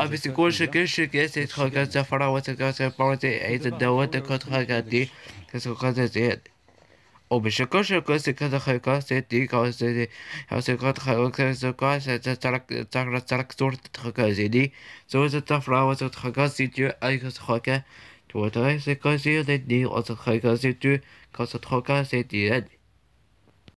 अब इस गोल शिक्षक के स्थित खगत जफरा وتكاس بارتي عيد الدوات كات خاكاتي كسوكات زيد وبشكل شكل سكات خاكات سيتي كاوس سيتي كاوس كات خاكات سكاس ترك ترك ترك تور تخاكات زيدي سوى تفرا وتخاكات سيتي اي كاس خاكات توتر سكاسي زيدي وتخاكات سيتي كاس خاكات سيتي